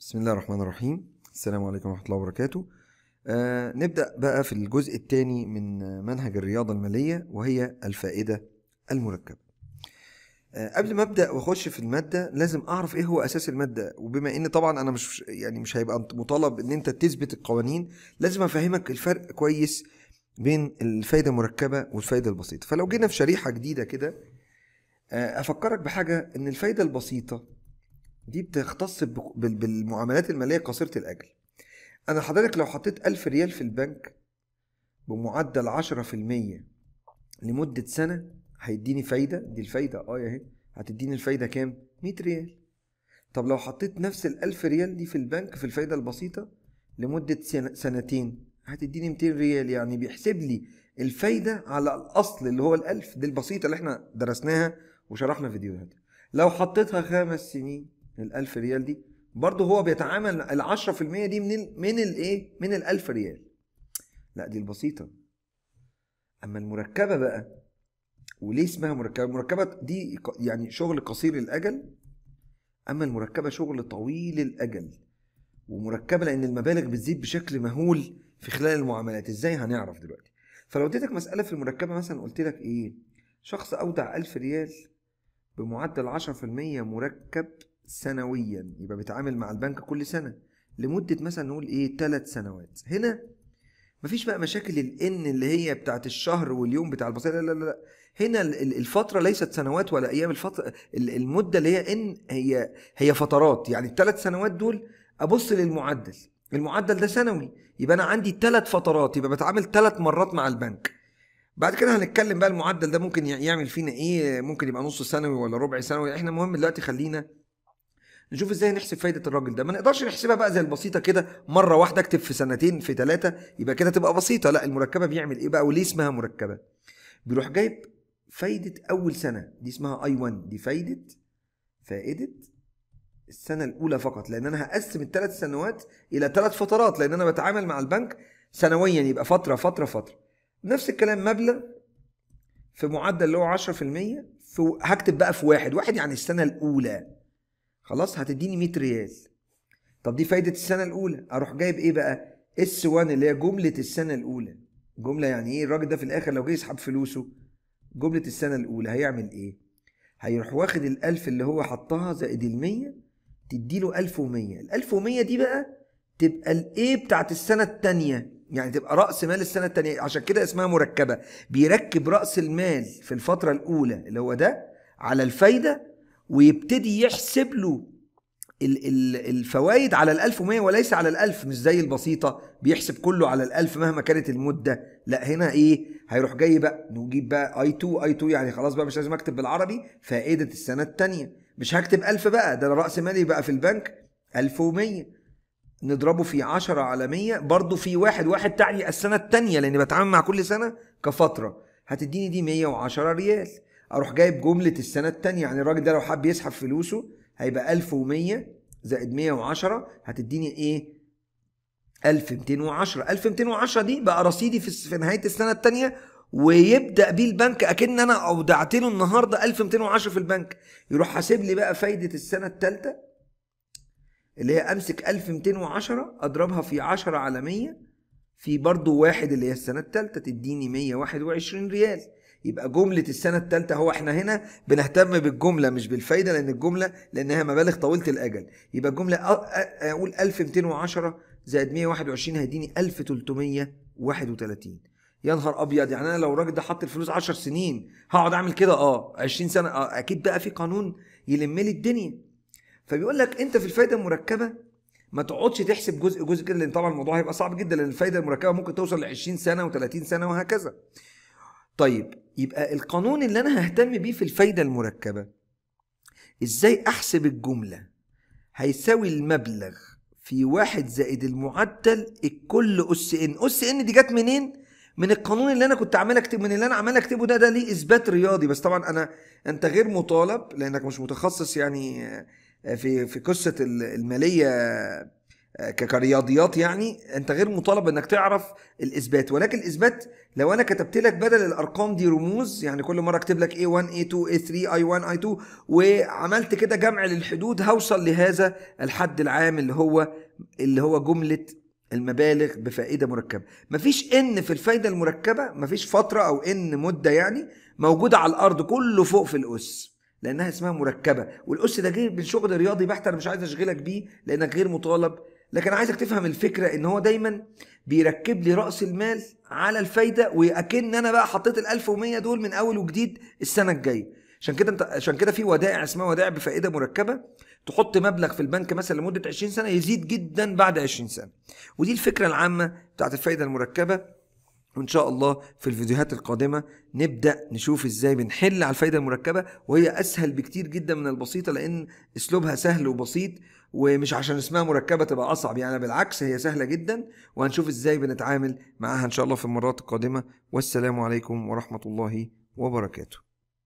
بسم الله الرحمن الرحيم السلام عليكم ورحمة الله وبركاته آه نبدأ بقى في الجزء الثاني من منهج الرياضة المالية وهي الفائدة المركبة آه قبل ما ابدا واخش في الماده لازم اعرف ايه هو اساس الماده وبما ان طبعا انا مش يعني مش هيبقى مطالب ان انت تثبت القوانين لازم افهمك الفرق كويس بين الفايده المركبه والفايده البسيطه فلو جينا في شريحه جديده كده آه افكرك بحاجه ان الفايده البسيطه دي بتختص بالمعاملات المالية قصيرة الأجل أنا حضرتك لو حطيت ألف ريال في البنك بمعدل عشرة في المية لمدة سنة هيديني فايدة دي الفايدة اه يا اهي هتديني الفايدة كام؟ 100 ريال طب لو حطيت نفس الألف ريال دي في البنك في الفايدة البسيطة لمدة سنتين هتديني 200 ريال يعني بيحسب لي الفايدة على الأصل اللي هو الألف دي البسيطة اللي احنا درسناها وشرحنا فيديوهات لو حطيتها خمس سنين ال 1000 ريال دي برضه هو بيتعامل ال 10% دي من الـ من الايه؟ من ال 1000 إيه؟ ريال. لا دي البسيطه. اما المركبه بقى وليه اسمها مركبه؟ المركبه دي يعني شغل قصير الاجل اما المركبه شغل طويل الاجل. ومركبه لان المبالغ بتزيد بشكل مهول في خلال المعاملات، ازاي هنعرف دلوقتي؟ فلو اديتك مساله في المركبه مثلا قلت لك ايه؟ شخص اودع 1000 ريال بمعدل 10% مركب سنويا يبقى بيتعامل مع البنك كل سنه لمده مثلا نقول ايه ثلاث سنوات هنا مفيش بقى مشاكل الان اللي هي بتاعت الشهر واليوم بتاع البصيله لا لا لا هنا الفتره ليست سنوات ولا ايام الفتره المده اللي هي ان هي هي فترات يعني الثلاث سنوات دول ابص للمعدل المعدل ده سنوي يبقى انا عندي ثلاث فترات يبقى بتعامل ثلاث مرات مع البنك بعد كده هنتكلم بقى المعدل ده ممكن يعمل فينا ايه ممكن يبقى نص سنوي ولا ربع سنوي احنا المهم دلوقتي خلينا نشوف ازاي نحسب فايده الراجل ده ما نقدرش نحسبها بقى زي البسيطه كده مره واحده اكتب في سنتين في ثلاثه يبقى كده تبقى بسيطه لا المركبه بيعمل ايه بقى وليه اسمها مركبه بيروح جايب فايده اول سنه دي اسمها اي 1 دي فايده فائده السنه الاولى فقط لان انا هقسم الثلاث سنوات الى ثلاث فترات لان انا بتعامل مع البنك سنويا يبقى فتره فتره فتره نفس الكلام مبلغ في معدل اللي هو 10% في هكتب بقى في واحد واحد يعني السنه الاولى خلاص هتديني 100 ريال طب دي فايده السنه الاولى اروح جايب ايه بقى اس 1 اللي هي جمله السنه الاولى جمله يعني ايه الراجل ده في الاخر لو جه يسحب فلوسه جمله السنه الاولى هيعمل ايه هيروح واخد ال1000 اللي هو حطها زائد ال ال100 تديله له 1100 ال1100 دي بقى تبقى الإيه بتاعت السنة الثانيه يعني تبقى رأس مال السنة الثانيه عشان كده اسمها مركبة بيركب رأس المال في الفترة الأولى اللي هو ده على الفايدة ويبتدي يحسب له الفوائد الألف ال1100 وليس علي الألف ال1000 مش زي البسيطه بيحسب كله علي الألف ال1000 مهما كانت المده لا هنا ايه هيروح جاي بقى نجيب بقى اي 2 اي 2 يعني خلاص بقى مش لازم اكتب بالعربي فائده السنه الثانيه مش هكتب 1000 بقى ده راس مالي بقى في البنك 1100 نضربه في 10 على 100 برضو في واحد واحد تعني السنه الثانيه لاني بتعامل مع كل سنه كفتره هتديني دي 110 ريال اروح جايب جمله السنه الثانيه يعني الراجل ده لو حب يسحب فلوسه هيبقى 1100 زائد 110 هتديني ايه 1210 1210 دي بقى رصيدي في نهايه السنه الثانيه ويبدا بيه البنك اكن انا اودعت له النهارده 1210 في البنك يروح حاسب لي بقى فايده السنه الثالثه اللي هي امسك 1210 اضربها في 10 على 100 في برضه واحد اللي هي السنه الثالثه تديني 121 ريال يبقى جملة السنة الثالثة هو احنا هنا بنهتم بالجملة مش بالفايدة لأن الجملة لأنها مبالغ طويلة الأجل يبقى الجملة أقول 1210 زائد 121 هيديني 1331 يا نهار ابيض يعني انا لو الراجل ده حط الفلوس 10 سنين هقعد اعمل كده اه 20 سنه اه اكيد بقى في قانون يلم لي الدنيا فبيقول لك انت في الفايده المركبه ما تقعدش تحسب جزء جزء كده لان طبعا الموضوع هيبقى صعب جدا لان الفايده المركبه ممكن توصل ل 20 سنه و30 سنه وهكذا طيب يبقى القانون اللي انا ههتم بيه في الفايده المركبه ازاي احسب الجمله هيساوي المبلغ في واحد زائد المعدل الكل اس ان اس ان دي جت منين من القانون اللي انا كنت عمال اكتب من اللي انا عمال اكتبه ده ده ليه اثبات رياضي بس طبعا انا انت غير مطالب لانك مش متخصص يعني في في قصه الماليه كرياضيات يعني انت غير مطالب انك تعرف الاثبات ولكن الاثبات لو انا كتبت لك بدل الارقام دي رموز يعني كل مره اكتب لك A1 A2 A3 I1 I2 وعملت كده جمع للحدود هوصل لهذا الحد العام اللي هو اللي هو جمله المبالغ بفائده مركبه مفيش ان في الفائده المركبه مفيش فتره او ان مده يعني موجوده على الارض كله فوق في الاس لانها اسمها مركبه والاس ده غير من شغل رياضي بحت انا مش عايز اشغلك بيه لانك غير مطالب لكن عايزك تفهم الفكره ان هو دايما بيركب لي راس المال على الفايده واكن انا بقى حطيت ال 1100 دول من اول وجديد السنه الجايه عشان كده انت عشان كده في ودائع اسمها ودائع بفائده مركبه تحط مبلغ في البنك مثلا لمده 20 سنه يزيد جدا بعد 20 سنه ودي الفكره العامه بتاعت الفائده المركبه وان شاء الله في الفيديوهات القادمه نبدا نشوف ازاي بنحل على الفايده المركبه وهي اسهل بكتير جدا من البسيطه لان اسلوبها سهل وبسيط ومش عشان اسمها مركبه تبقى اصعب يعني بالعكس هي سهله جدا وهنشوف ازاي بنتعامل معاها ان شاء الله في المرات القادمه والسلام عليكم ورحمه الله وبركاته